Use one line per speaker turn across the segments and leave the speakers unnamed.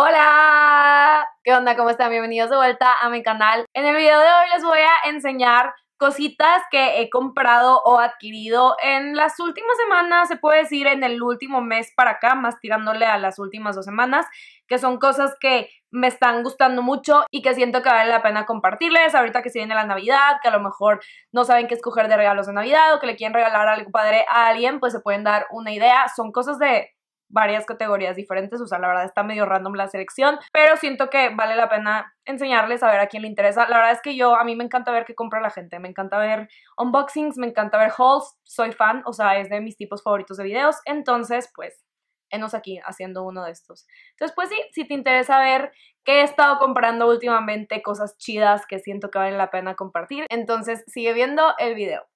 ¡Hola! ¿Qué onda? ¿Cómo están? Bienvenidos de vuelta a mi canal. En el video de hoy les voy a enseñar cositas que he comprado o adquirido en las últimas semanas, se puede decir en el último mes para acá, más tirándole a las últimas dos semanas, que son cosas que me están gustando mucho y que siento que vale la pena compartirles ahorita que se viene la Navidad, que a lo mejor no saben qué escoger de regalos de Navidad o que le quieren regalar algo padre a alguien, pues se pueden dar una idea. Son cosas de varias categorías diferentes, o sea, la verdad está medio random la selección, pero siento que vale la pena enseñarles a ver a quién le interesa. La verdad es que yo, a mí me encanta ver qué compra la gente, me encanta ver unboxings, me encanta ver hauls, soy fan, o sea, es de mis tipos favoritos de videos, entonces, pues, enos aquí haciendo uno de estos. Entonces, pues sí, si te interesa ver qué he estado comprando últimamente, cosas chidas que siento que valen la pena compartir, entonces sigue viendo el video.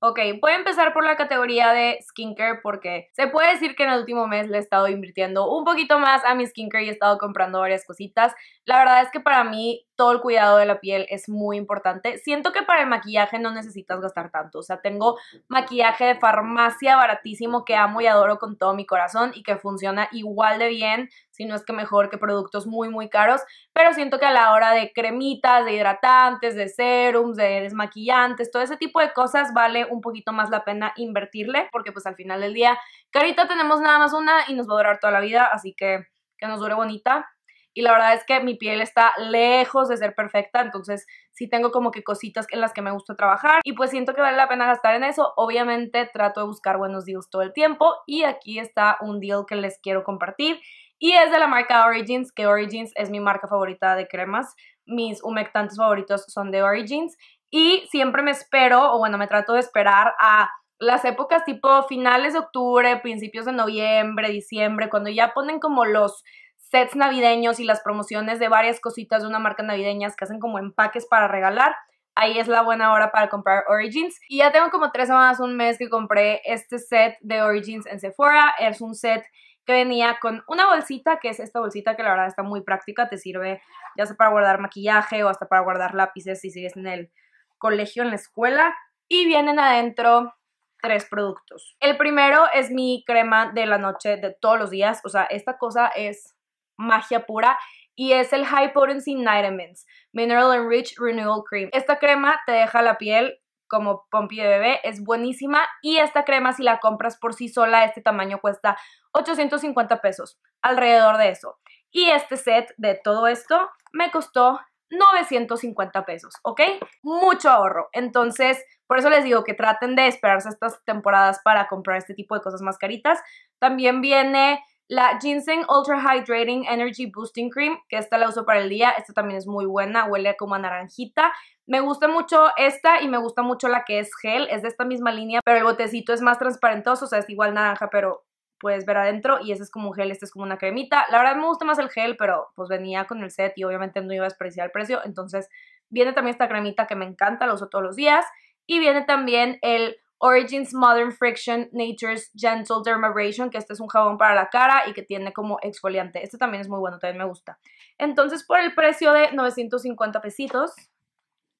Ok, voy a empezar por la categoría de skincare porque se puede decir que en el último mes le he estado invirtiendo un poquito más a mi skincare y he estado comprando varias cositas. La verdad es que para mí todo el cuidado de la piel es muy importante. Siento que para el maquillaje no necesitas gastar tanto. O sea, tengo maquillaje de farmacia baratísimo que amo y adoro con todo mi corazón y que funciona igual de bien si no es que mejor que productos muy, muy caros, pero siento que a la hora de cremitas, de hidratantes, de serums, de desmaquillantes, todo ese tipo de cosas vale un poquito más la pena invertirle, porque pues al final del día, carita tenemos nada más una y nos va a durar toda la vida, así que que nos dure bonita. Y la verdad es que mi piel está lejos de ser perfecta, entonces si tengo como que cositas en las que me gusta trabajar y pues siento que vale la pena gastar en eso. Obviamente trato de buscar buenos deals todo el tiempo y aquí está un deal que les quiero compartir y es de la marca Origins, que Origins es mi marca favorita de cremas. Mis humectantes favoritos son de Origins. Y siempre me espero, o bueno, me trato de esperar a las épocas tipo finales de octubre, principios de noviembre, diciembre, cuando ya ponen como los sets navideños y las promociones de varias cositas de una marca navideñas que hacen como empaques para regalar. Ahí es la buena hora para comprar Origins. Y ya tengo como tres semanas, un mes que compré este set de Origins en Sephora. Es un set que venía con una bolsita, que es esta bolsita que la verdad está muy práctica, te sirve ya sea para guardar maquillaje o hasta para guardar lápices si sigues en el colegio, en la escuela. Y vienen adentro tres productos. El primero es mi crema de la noche de todos los días, o sea, esta cosa es magia pura y es el High Potency Nitamins Mineral Enriched Renewal Cream. Esta crema te deja la piel como Pompi de bebé, es buenísima y esta crema si la compras por sí sola, este tamaño cuesta 850 pesos, alrededor de eso. Y este set de todo esto me costó 950 pesos, ¿ok? Mucho ahorro. Entonces, por eso les digo que traten de esperarse estas temporadas para comprar este tipo de cosas más caritas. También viene la Ginseng Ultra Hydrating Energy Boosting Cream, que esta la uso para el día, esta también es muy buena, huele como a naranjita. Me gusta mucho esta y me gusta mucho la que es gel, es de esta misma línea, pero el botecito es más transparentoso, o sea, es igual naranja, pero puedes ver adentro y ese es como un gel, esta es como una cremita. La verdad me gusta más el gel, pero pues venía con el set y obviamente no iba a despreciar el precio, entonces viene también esta cremita que me encanta, la uso todos los días. Y viene también el Origins Modern Friction Nature's Gentle Dermabrasion, que este es un jabón para la cara y que tiene como exfoliante. Este también es muy bueno, también me gusta. Entonces, por el precio de 950 pesitos,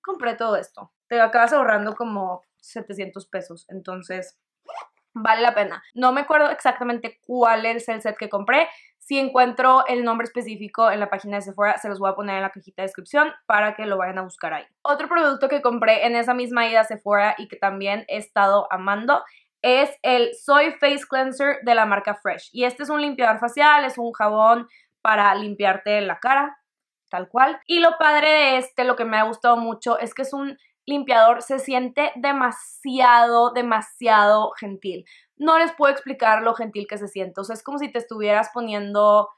compré todo esto. Te acabas ahorrando como 700 pesos. Entonces, vale la pena. No me acuerdo exactamente cuál es el set que compré. Si encuentro el nombre específico en la página de Sephora, se los voy a poner en la cajita de descripción para que lo vayan a buscar ahí. Otro producto que compré en esa misma ida a Sephora y que también he estado amando es el Soy Face Cleanser de la marca Fresh. Y este es un limpiador facial, es un jabón para limpiarte la cara, tal cual. Y lo padre de este, lo que me ha gustado mucho, es que es un limpiador se siente demasiado, demasiado gentil. No les puedo explicar lo gentil que se siente. O sea, es como si te estuvieras poniendo,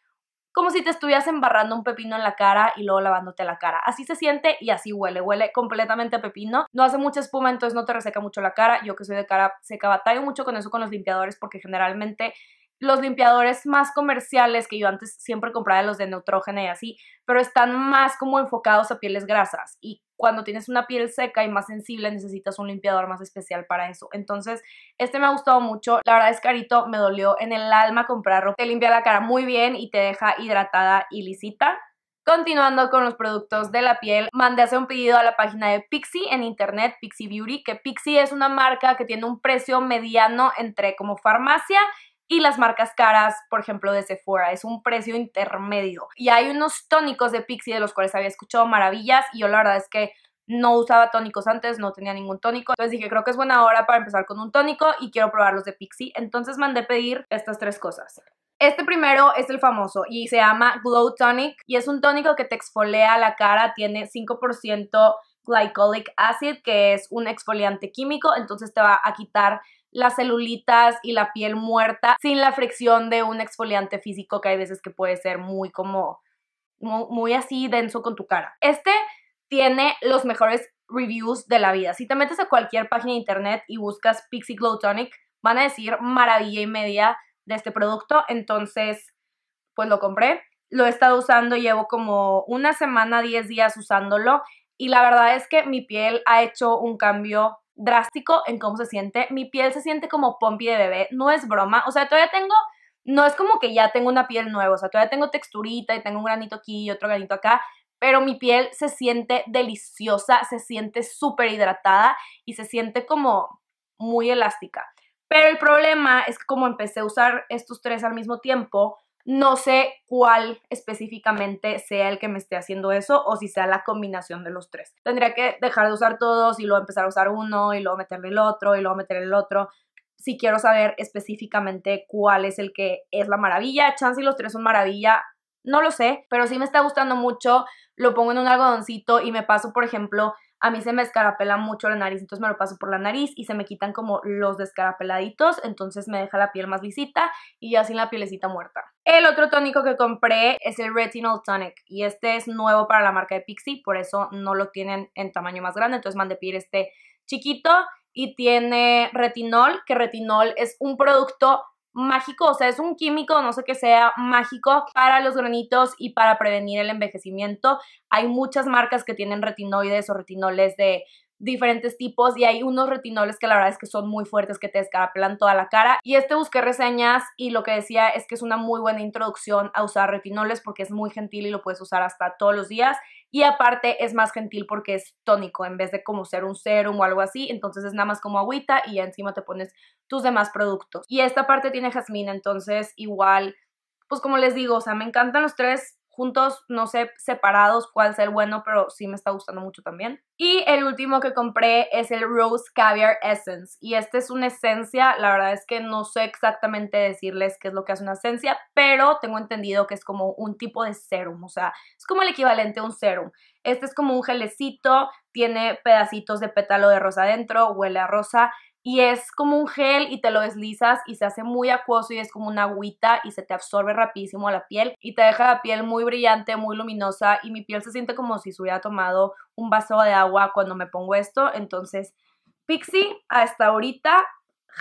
como si te estuvieras embarrando un pepino en la cara y luego lavándote la cara. Así se siente y así huele. Huele completamente a pepino. No hace mucha espuma, entonces no te reseca mucho la cara. Yo que soy de cara seca batallo mucho con eso con los limpiadores porque generalmente los limpiadores más comerciales que yo antes siempre compraba los de neutrógeno y así, pero están más como enfocados a pieles grasas y cuando tienes una piel seca y más sensible necesitas un limpiador más especial para eso. Entonces, este me ha gustado mucho. La verdad es carito, me dolió en el alma comprarlo. Te limpia la cara muy bien y te deja hidratada y lisita. Continuando con los productos de la piel, mandé hacer un pedido a la página de Pixie en internet, Pixie Beauty, que Pixie es una marca que tiene un precio mediano entre como farmacia y las marcas caras, por ejemplo, de Sephora. Es un precio intermedio. Y hay unos tónicos de Pixi de los cuales había escuchado maravillas y yo la verdad es que no usaba tónicos antes, no tenía ningún tónico. Entonces dije, creo que es buena hora para empezar con un tónico y quiero probar los de Pixi. Entonces mandé pedir estas tres cosas. Este primero es el famoso y se llama Glow Tonic y es un tónico que te exfolia la cara, tiene 5% glycolic acid, que es un exfoliante químico, entonces te va a quitar las celulitas y la piel muerta sin la fricción de un exfoliante físico que hay veces que puede ser muy como muy, así denso con tu cara. Este tiene los mejores reviews de la vida. Si te metes a cualquier página de internet y buscas Pixie Glow Tonic, van a decir maravilla y media de este producto. Entonces, pues lo compré. Lo he estado usando, llevo como una semana, 10 días usándolo. Y la verdad es que mi piel ha hecho un cambio drástico en cómo se siente. Mi piel se siente como pompi de bebé, no es broma. O sea, todavía tengo, no es como que ya tengo una piel nueva, o sea, todavía tengo texturita y tengo un granito aquí y otro granito acá, pero mi piel se siente deliciosa, se siente súper hidratada y se siente como muy elástica. Pero el problema es que como empecé a usar estos tres al mismo tiempo, no sé cuál específicamente sea el que me esté haciendo eso o si sea la combinación de los tres. Tendría que dejar de usar todos y luego empezar a usar uno y luego meterle el otro y luego meterle el otro. Si quiero saber específicamente cuál es el que es la maravilla, chance y los tres son maravilla, no lo sé, pero sí me está gustando mucho. Lo pongo en un algodoncito y me paso, por ejemplo, a mí se me escarapela mucho la nariz, entonces me lo paso por la nariz y se me quitan como los descarapeladitos, entonces me deja la piel más lisita y ya sin la pielecita muerta. El otro tónico que compré es el Retinol Tonic y este es nuevo para la marca de Pixi, por eso no lo tienen en tamaño más grande, entonces mandé pedir este chiquito y tiene retinol, que retinol es un producto mágico, o sea, es un químico, no sé qué sea, mágico para los granitos y para prevenir el envejecimiento. Hay muchas marcas que tienen retinoides o retinoles de diferentes tipos y hay unos retinoles que la verdad es que son muy fuertes, que te descarapelan toda la cara. Y este busqué reseñas y lo que decía es que es una muy buena introducción a usar retinoles porque es muy gentil y lo puedes usar hasta todos los días. Y aparte es más gentil porque es tónico en vez de como ser un serum o algo así. Entonces es nada más como agüita y encima te pones tus demás productos. Y esta parte tiene jazmín, entonces igual, pues como les digo, o sea, me encantan los tres juntos, no sé separados cuál es el bueno, pero sí me está gustando mucho también. Y el último que compré es el Rose Caviar Essence. Y esta es una esencia, la verdad es que no sé exactamente decirles qué es lo que hace una esencia, pero tengo entendido que es como un tipo de serum, o sea, es como el equivalente a un serum. Este es como un gelecito, tiene pedacitos de pétalo de rosa adentro, huele a rosa y es como un gel y te lo deslizas y se hace muy acuoso y es como una agüita y se te absorbe rapidísimo a la piel y te deja la piel muy brillante, muy luminosa y mi piel se siente como si se hubiera tomado un vaso de agua cuando me pongo esto, entonces Pixie hasta ahorita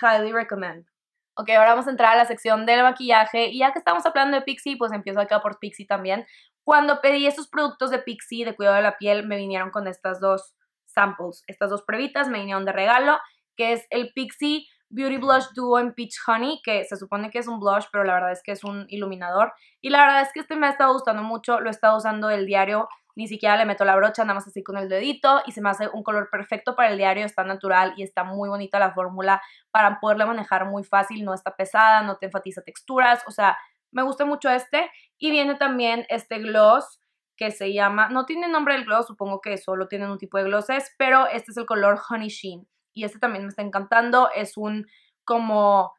highly recommend. Ok, ahora vamos a entrar a la sección del maquillaje y ya que estamos hablando de Pixie, pues empiezo acá por Pixie también. Cuando pedí estos productos de Pixie de cuidado de la piel, me vinieron con estas dos samples, estas dos pruebitas me vinieron de regalo que es el Pixie Beauty Blush Duo en Peach Honey, que se supone que es un blush, pero la verdad es que es un iluminador. Y la verdad es que este me ha estado gustando mucho, lo he estado usando el diario, ni siquiera le meto la brocha, nada más así con el dedito, y se me hace un color perfecto para el diario, está natural y está muy bonita la fórmula para poderla manejar muy fácil, no está pesada, no te enfatiza texturas, o sea, me gusta mucho este. Y viene también este gloss que se llama, no tiene nombre el gloss, supongo que solo tienen un tipo de glosses, pero este es el color Honey Sheen y este también me está encantando, es un como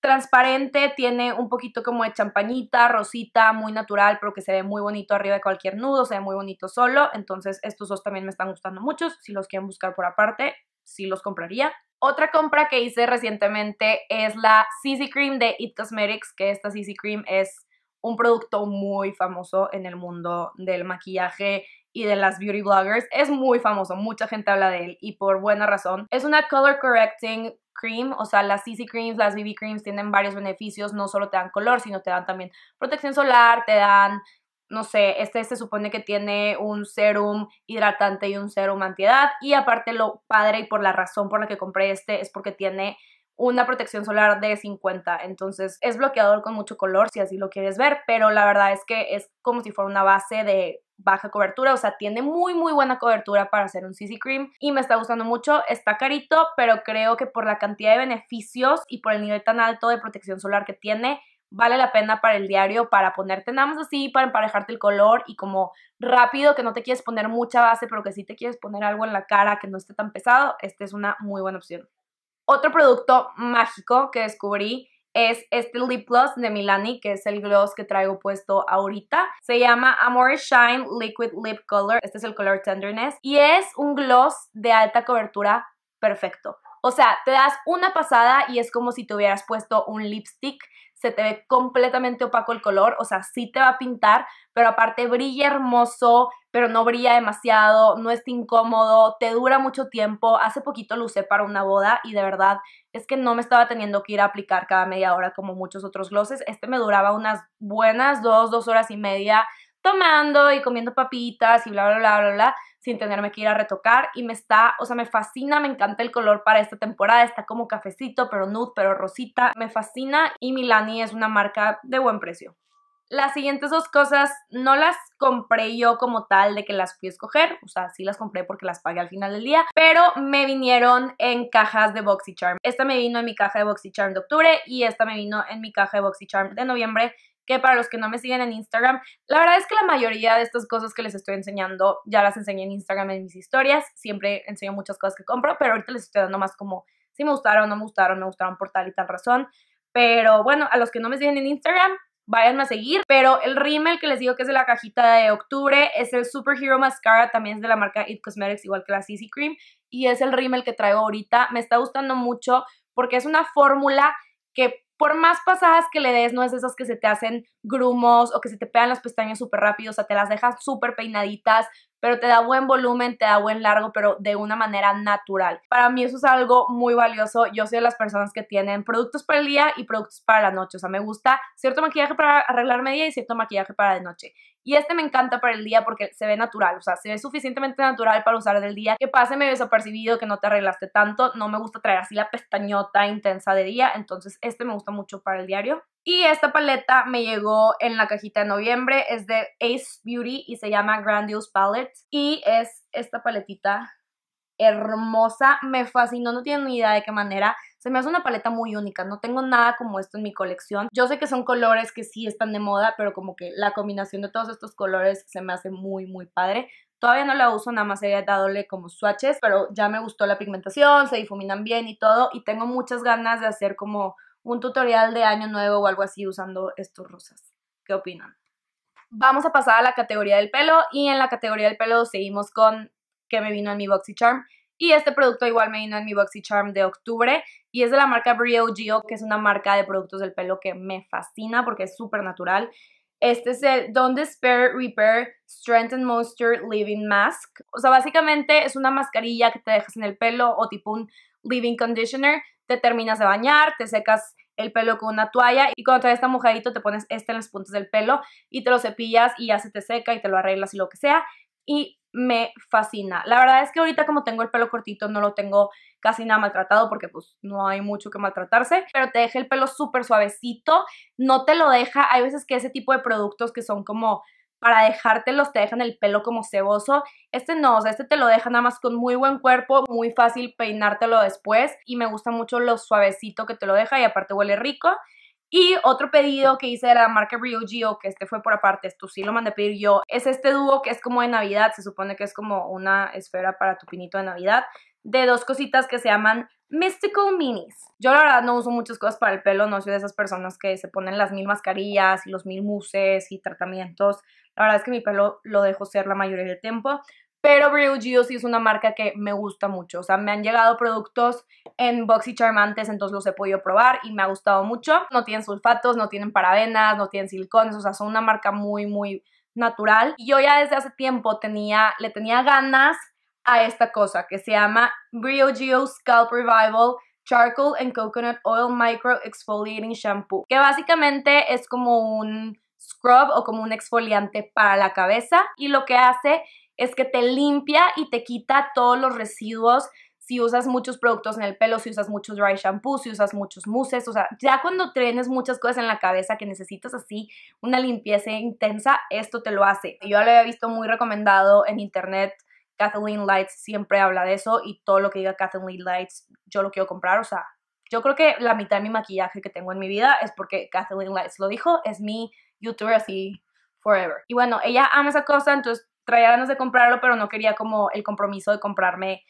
transparente, tiene un poquito como de champañita, rosita, muy natural, pero que se ve muy bonito arriba de cualquier nudo, se ve muy bonito solo. Entonces, estos dos también me están gustando mucho. Si los quieren buscar por aparte, sí los compraría. Otra compra que hice recientemente es la CC Cream de It Cosmetics, que esta CC Cream es un producto muy famoso en el mundo del maquillaje y de las beauty bloggers. Es muy famoso, mucha gente habla de él y por buena razón. Es una color correcting cream, o sea, las CC creams, las BB creams tienen varios beneficios, no solo te dan color, sino te dan también protección solar, te dan no sé, este se supone que tiene un serum hidratante y un serum antiedad y aparte lo padre y por la razón por la que compré este es porque tiene una protección solar de 50, entonces es bloqueador con mucho color si así lo quieres ver, pero la verdad es que es como si fuera una base de baja cobertura, o sea, tiene muy muy buena cobertura para hacer un CC cream y me está gustando mucho, está carito, pero creo que por la cantidad de beneficios y por el nivel tan alto de protección solar que tiene, vale la pena para el diario, para ponerte nada más así, para emparejarte el color y como rápido, que no te quieres poner mucha base, pero que sí te quieres poner algo en la cara que no esté tan pesado, Este es una muy buena opción. Otro producto mágico que descubrí es este lip gloss de Milani, que es el gloss que traigo puesto ahorita. Se llama Amore Shine Liquid Lip Color. Este es el color Tenderness. Y es un gloss de alta cobertura perfecto. O sea, te das una pasada y es como si te hubieras puesto un lipstick, se te ve completamente opaco el color, o sea, sí te va a pintar, pero aparte brilla hermoso, pero no brilla demasiado, no es incómodo, te dura mucho tiempo. Hace poquito lo usé para una boda y de verdad es que no me estaba teniendo que ir a aplicar cada media hora como muchos otros glosses. Este me duraba unas buenas dos, dos horas y media tomando y comiendo papitas y bla, bla, bla, bla, bla, sin tenerme que ir a retocar. Y me está, o sea, me fascina, me encanta el color para esta temporada. Está como cafecito, pero nude, pero rosita. Me fascina y Milani es una marca de buen precio. Las siguientes dos cosas no las compré yo como tal de que las fui a escoger, o sea, sí las compré porque las pagué al final del día, pero me vinieron en cajas de BoxyCharm. Esta me vino en mi caja de BoxyCharm de octubre y esta me vino en mi caja de BoxyCharm de noviembre que para los que no me siguen en Instagram, la verdad es que la mayoría de estas cosas que les estoy enseñando ya las enseñé en Instagram en mis historias, siempre enseño muchas cosas que compro, pero ahorita les estoy dando más como si me gustaron, no me gustaron, me gustaron por tal y tal razón. Pero bueno, a los que no me siguen en Instagram, váyanme a seguir. Pero el rímel que les digo que es de la cajita de octubre es el Super Hero Mascara, también es de la marca It Cosmetics, igual que la CC Cream. Y es el rímel que traigo ahorita. Me está gustando mucho porque es una fórmula que por más pasadas que le des, no es de esas que se te hacen grumos o que se te pegan las pestañas súper rápido, o sea, te las dejas súper peinaditas, pero te da buen volumen, te da buen largo, pero de una manera natural. Para mí eso es algo muy valioso. Yo soy de las personas que tienen productos para el día y productos para la noche. O sea, me gusta cierto maquillaje para arreglarme día y cierto maquillaje para de noche. Y este me encanta para el día porque se ve natural, o sea, se ve suficientemente natural para usar del día, que pase me medio desapercibido, que no te arreglaste tanto, no me gusta traer así la pestañota intensa de día, entonces este me gusta mucho para el diario. Y esta paleta me llegó en la cajita de noviembre, es de Ace Beauty y se llama Grandiose Palette y es esta paletita hermosa, me fascinó, no tienen ni idea de qué manera, se me hace una paleta muy única, no tengo nada como esto en mi colección. Yo sé que son colores que sí están de moda, pero como que la combinación de todos estos colores se me hace muy, muy padre. Todavía no la uso, nada más he dadole como swatches, pero ya me gustó la pigmentación, se difuminan bien y todo, y tengo muchas ganas de hacer como un tutorial de año nuevo o algo así usando estos rosas. ¿Qué opinan? Vamos a pasar a la categoría del pelo y en la categoría del pelo seguimos con que me vino en mi BoxyCharm. Y este producto igual me vino en mi charm de octubre y es de la marca Brio Geo, que es una marca de productos del pelo que me fascina porque es súper natural. Este es el Don't Despair Repair Strength and Moisture Living Mask. O sea, básicamente es una mascarilla que te dejas en el pelo o tipo un living conditioner. Te terminas de bañar, te secas el pelo con una toalla y cuando todavía está mojadito te pones este en los puntos del pelo y te lo cepillas y ya se te seca y te lo arreglas y lo que sea. Y me fascina. La verdad es que ahorita como tengo el pelo cortito no lo tengo casi nada maltratado porque pues no hay mucho que maltratarse, pero te deja el pelo súper suavecito, no te lo deja, hay veces que ese tipo de productos que son como para dejártelos te dejan el pelo como ceboso. Este no, o sea, este te lo deja nada más con muy buen cuerpo, muy fácil peinártelo después y me gusta mucho lo suavecito que te lo deja y aparte huele rico. Y otro pedido que hice de la marca Rio Geo, que este fue por aparte, esto sí lo mandé a pedir yo, es este dúo que es como de Navidad, se supone que es como una esfera para tu pinito de Navidad, de dos cositas que se llaman Mystical Minis. Yo la verdad no uso muchas cosas para el pelo, no soy de esas personas que se ponen las mil mascarillas y los mil muses y tratamientos. La verdad es que mi pelo lo dejo ser la mayoría del tiempo, pero Briogeo sí es una marca que me gusta mucho. O sea, me han llegado productos en boxy charmantes, entonces los he podido probar y me ha gustado mucho. No tienen sulfatos, no tienen parabenas, no tienen silicones, o sea, son una marca muy, muy natural. Y yo ya desde hace tiempo tenía, le tenía ganas a esta cosa que se llama Brio Scalp Revival Charcoal and Coconut Oil Micro Exfoliating Shampoo, que básicamente es como un scrub o como un exfoliante para la cabeza y lo que hace es que te limpia y te quita todos los residuos si usas muchos productos en el pelo, si usas muchos dry shampoos, si usas muchos muses, o sea, ya cuando tienes muchas cosas en la cabeza que necesitas así una limpieza intensa, esto te lo hace. Yo lo había visto muy recomendado en internet. Kathleen Lights siempre habla de eso y todo lo que diga Kathleen Lights yo lo quiero comprar, o sea, yo creo que la mitad de mi maquillaje que tengo en mi vida es porque Kathleen Lights lo dijo, es mi youtuber así forever. Y bueno, ella ama esa cosa, entonces traía ganas de comprarlo, pero no quería como el compromiso de comprarme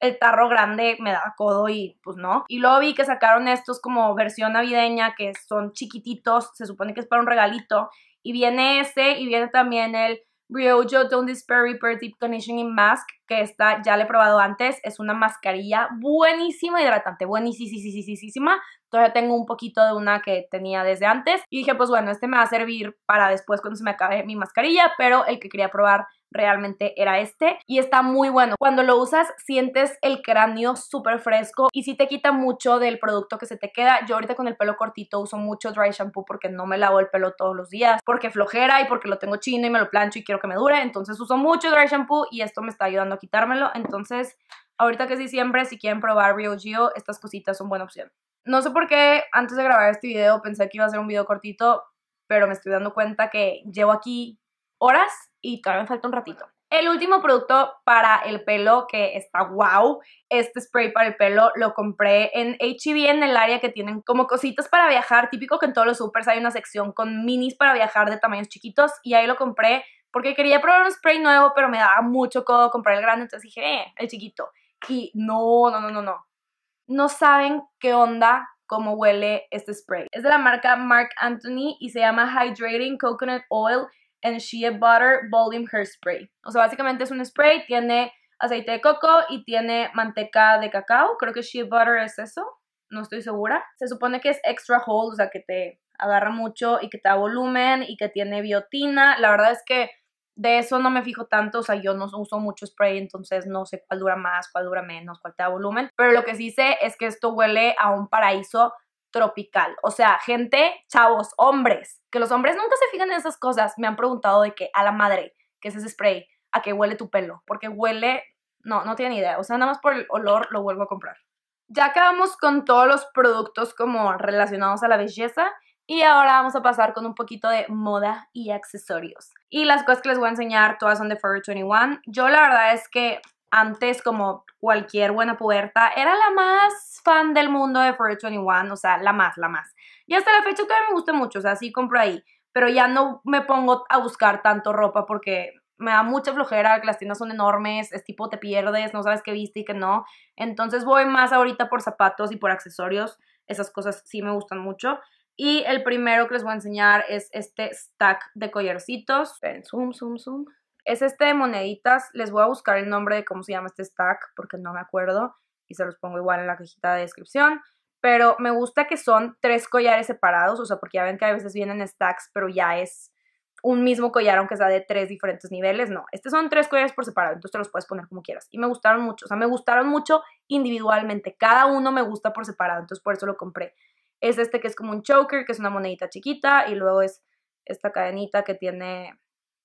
el tarro grande, me daba codo y pues no. Y luego vi que sacaron estos como versión navideña, que son chiquititos, se supone que es para un regalito. Y viene este y viene también el Briojo Don't Despair Reaper Deep Conditioning Mask, que esta ya le he probado antes. Es una mascarilla buenísima, hidratante, buenísima. Todavía tengo un poquito de una que tenía desde antes. Y dije, pues bueno, este me va a servir para después cuando se me acabe mi mascarilla, pero el que quería probar realmente era este y está muy bueno. Cuando lo usas sientes el cráneo súper fresco y si te quita mucho del producto que se te queda. Yo ahorita con el pelo cortito uso mucho dry shampoo porque no me lavo el pelo todos los días, porque flojera y porque lo tengo chino y me lo plancho y quiero que me dure. Entonces uso mucho dry shampoo y esto me está ayudando a quitármelo. Entonces ahorita que es diciembre, si quieren probar Rio Geo, estas cositas son buena opción. No sé por qué antes de grabar este video pensé que iba a ser un video cortito, pero me estoy dando cuenta que llevo aquí horas y todavía me falta un ratito. El último producto para el pelo que está wow, este spray para el pelo lo compré en H&B e en el área que tienen como cositas para viajar, típico que en todos los supers hay una sección con minis para viajar de tamaños chiquitos y ahí lo compré porque quería probar un spray nuevo pero me daba mucho codo comprar el grande, entonces dije, eh, el chiquito. Y no, no, no, no, no. No saben qué onda cómo huele este spray. Es de la marca Marc Anthony y se llama Hydrating Coconut Oil. En shea butter volume hair spray. O sea, básicamente es un spray, tiene aceite de coco y tiene manteca de cacao. Creo que shea butter es eso, no estoy segura. Se supone que es extra hold, o sea, que te agarra mucho y que te da volumen y que tiene biotina. La verdad es que de eso no me fijo tanto, o sea, yo no uso mucho spray, entonces no sé cuál dura más, cuál dura menos, cuál te da volumen. Pero lo que sí sé es que esto huele a un paraíso tropical. O sea, gente, chavos, hombres, que los hombres nunca se fijan en esas cosas. Me han preguntado de que, a la madre, que es ese spray? ¿A que huele tu pelo? Porque huele, no, no tiene idea. O sea, nada más por el olor lo vuelvo a comprar. Ya acabamos con todos los productos como relacionados a la belleza. Y ahora vamos a pasar con un poquito de moda y accesorios. Y las cosas que les voy a enseñar todas son de Forever 21. Yo la verdad es que antes como cualquier buena puerta, era la más fan del mundo de Forever 21, o sea, la más, la más. Y hasta la fecha todavía me gusta mucho, o sea, sí compro ahí, pero ya no me pongo a buscar tanto ropa porque me da mucha flojera, las tiendas son enormes, es tipo te pierdes, no sabes qué viste y qué no. Entonces voy más ahorita por zapatos y por accesorios, esas cosas sí me gustan mucho. Y el primero que les voy a enseñar es este stack de collarcitos. Ven, zoom, zoom, zoom. Es este de moneditas. Les voy a buscar el nombre de cómo se llama este stack porque no me acuerdo y se los pongo igual en la cajita de descripción. Pero me gusta que son tres collares separados, o sea, porque ya ven que a veces vienen stacks, pero ya es un mismo collar, aunque sea de tres diferentes niveles. No, estos son tres collares por separado, entonces te los puedes poner como quieras. Y me gustaron mucho, o sea, me gustaron mucho individualmente. Cada uno me gusta por separado, entonces por eso lo compré. Es este que es como un choker, que es una monedita chiquita, y luego es esta cadenita que tiene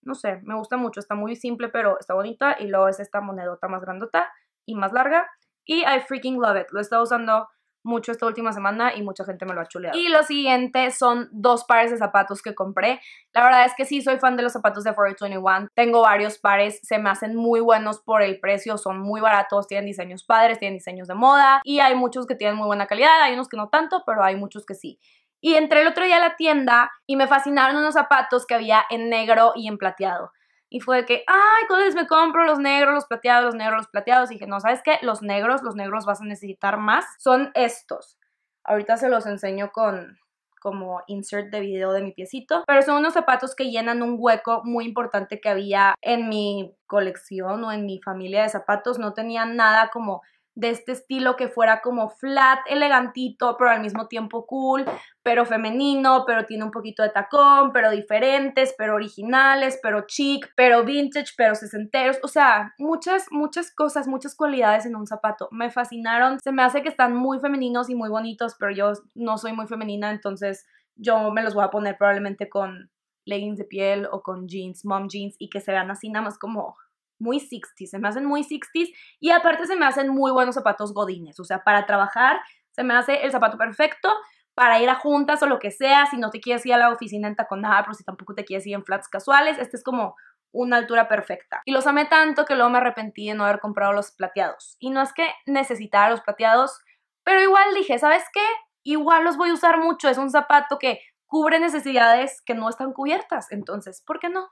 no sé, me gusta mucho, está muy simple pero está bonita y luego es esta monedota más grandota y más larga y I freaking love it, lo he estado usando mucho esta última semana y mucha gente me lo ha chuleado. Y lo siguiente son dos pares de zapatos que compré. La verdad es que sí soy fan de los zapatos de Forever 21. Tengo varios pares, se me hacen muy buenos por el precio, son muy baratos, tienen diseños padres, tienen diseños de moda y hay muchos que tienen muy buena calidad, hay unos que no tanto, pero hay muchos que sí. Y entré el otro día a la tienda y me fascinaron unos zapatos que había en negro y en plateado. Y fue que, ay, ¿cuáles me compro? Los negros, los plateados, los negros, los plateados. Y dije, no, ¿sabes qué? Los negros, los negros vas a necesitar más. Son estos. Ahorita se los enseño con como insert de video de mi piecito, pero son unos zapatos que llenan un hueco muy importante que había en mi colección o en mi familia de zapatos, no tenía nada como de este estilo que fuera como flat, elegantito, pero al mismo tiempo cool, pero femenino, pero tiene un poquito de tacón, pero diferentes, pero originales, pero chic, pero vintage, pero sesenteros, o sea, muchas, muchas cosas, muchas cualidades en un zapato. Me fascinaron, se me hace que están muy femeninos y muy bonitos, pero yo no soy muy femenina, entonces yo me los voy a poner probablemente con leggings de piel o con jeans, mom jeans, y que se vean así nada más como muy 60 se me hacen muy 60 y aparte se me hacen muy buenos zapatos godines, o sea, para trabajar se me hace el zapato perfecto para ir a juntas o lo que sea, si no te quieres ir a la oficina en taconada, pero si tampoco te quieres ir en flats casuales, este es como una altura perfecta. Y los amé tanto que luego me arrepentí de no haber comprado los plateados. Y no es que necesitara los plateados, pero igual dije, ¿sabes qué? Igual los voy a usar mucho, es un zapato que cubre necesidades que no están cubiertas, entonces, ¿por qué no?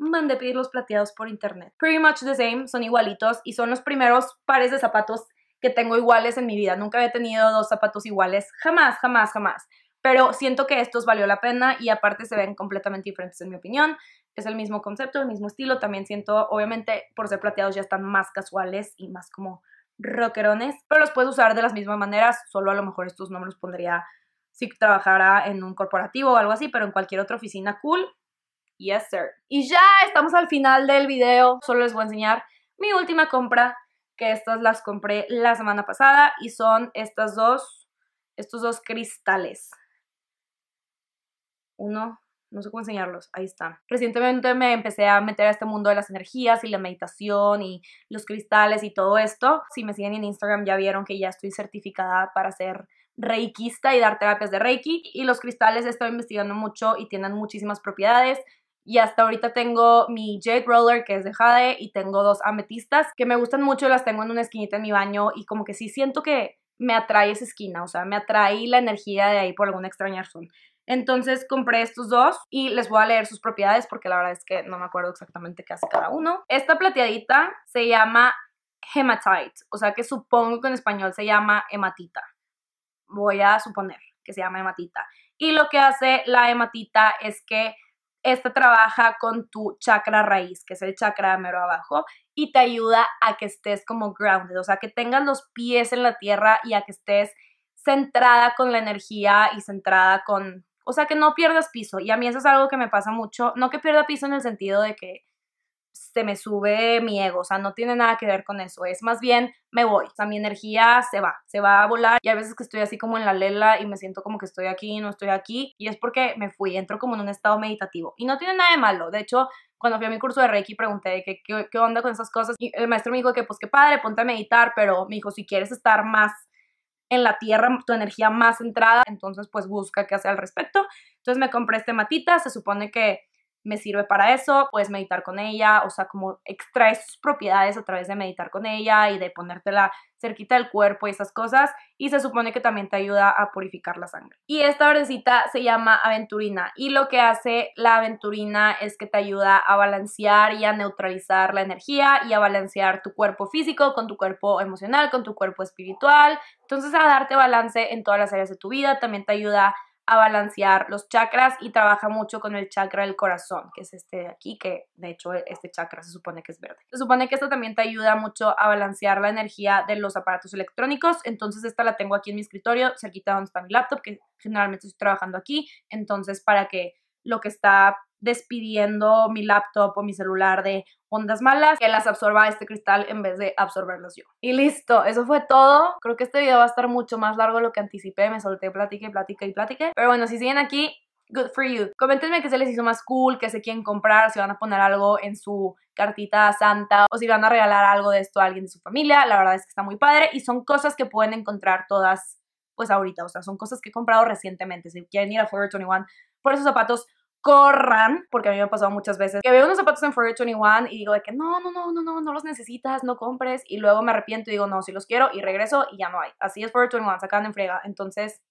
mandé pedir los plateados por internet. Pretty much the same, son igualitos y son los primeros pares de zapatos que tengo iguales en mi vida. Nunca había tenido dos zapatos iguales, jamás, jamás, jamás. Pero siento que estos valió la pena y aparte se ven completamente diferentes en mi opinión. Es el mismo concepto, el mismo estilo. También siento, obviamente, por ser plateados ya están más casuales y más como rockerones, pero los puedes usar de las mismas maneras, solo a lo mejor estos no me los pondría si trabajara en un corporativo o algo así, pero en cualquier otra oficina cool Yes, Y ya estamos al final del video. Solo les voy a enseñar mi última compra, que estas las compré la semana pasada y son estas dos, estos dos cristales. Uno, no sé cómo enseñarlos, ahí están. Recientemente me empecé a meter a este mundo de las energías y la meditación y los cristales y todo esto. Si me siguen en Instagram ya vieron que ya estoy certificada para ser reikiista y dar terapias de reiki y los cristales estoy investigando mucho y tienen muchísimas propiedades. Y hasta ahorita tengo mi Jade Roller, que es de Jade, y tengo dos ametistas que me gustan mucho, las tengo en una esquinita en mi baño y como que sí siento que me atrae esa esquina, o sea, me atrae la energía de ahí por alguna extraña razón. Entonces compré estos dos y les voy a leer sus propiedades porque la verdad es que no me acuerdo exactamente qué hace cada uno. Esta plateadita se llama hematite, o sea que supongo que en español se llama hematita. Voy a suponer que se llama hematita. Y lo que hace la hematita es que esta trabaja con tu chakra raíz, que es el chakra mero abajo, y te ayuda a que estés como grounded, o sea, que tengas los pies en la tierra y a que estés centrada con la energía y centrada con, o sea, que no pierdas piso. Y a mí eso es algo que me pasa mucho, no que pierda piso en el sentido de que se me sube mi ego, o sea, no tiene nada que ver con eso, es más bien me voy, o sea, mi energía se va, se va a volar y hay veces que estoy así como en la lela y me siento como que estoy aquí y no estoy aquí y es porque me fui, entro como en un estado meditativo y no tiene nada de malo, de hecho, cuando fui a mi curso de Reiki pregunté qué onda con esas cosas y el maestro me dijo que pues qué padre, ponte a meditar, pero me dijo, si quieres estar más en la tierra, tu energía más centrada, entonces pues busca qué hacer al respecto. Entonces me compré este matita, se supone que me sirve para eso, puedes meditar con ella, o sea, como extraes sus propiedades a través de meditar con ella y de ponértela cerquita del cuerpo y esas cosas, y se supone que también te ayuda a purificar la sangre. Y esta verdecita se llama aventurina, y lo que hace la aventurina es que te ayuda a balancear y a neutralizar la energía y a balancear tu cuerpo físico con tu cuerpo emocional, con tu cuerpo espiritual, entonces a darte balance en todas las áreas de tu vida, también te ayuda a a balancear los chakras y trabaja mucho con el chakra del corazón, que es este de aquí, que de hecho este chakra se supone que es verde. Se supone que esto también te ayuda mucho a balancear la energía de los aparatos electrónicos, entonces esta la tengo aquí en mi escritorio, cerquita donde está mi laptop, que generalmente estoy trabajando aquí, entonces para que lo que está despidiendo mi laptop o mi celular de ondas malas, que las absorba este cristal en vez de absorberlas yo. Y listo, eso fue todo. Creo que este video va a estar mucho más largo de lo que anticipé, me solté, platiqué, platiqué y platiqué. Pero bueno, si siguen aquí, good for you. Coméntenme qué se les hizo más cool, qué se quieren comprar, si van a poner algo en su cartita santa o si van a regalar algo de esto a alguien de su familia. La verdad es que está muy padre y son cosas que pueden encontrar todas pues ahorita, o sea, son cosas que he comprado recientemente. Si quieren ir a Forever 21 por esos zapatos corran, porque a mí me ha pasado muchas veces, que veo unos zapatos en Forever 21 y digo de que no, no, no, no, no, no los necesitas, no compres, y luego me arrepiento y digo, no, si los quiero, y regreso y ya no hay. Así es Forever 21, sacan en frega. Entonces,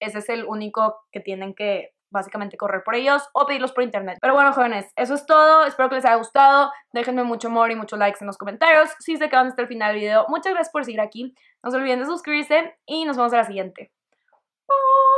ese es el único que tienen que básicamente correr por ellos o pedirlos por internet. Pero bueno, jóvenes, eso es todo. Espero que les haya gustado. Déjenme mucho amor y muchos likes en los comentarios. Si se quedan hasta el final del video, muchas gracias por seguir aquí. No se olviden de suscribirse y nos vemos en la siguiente. Bye.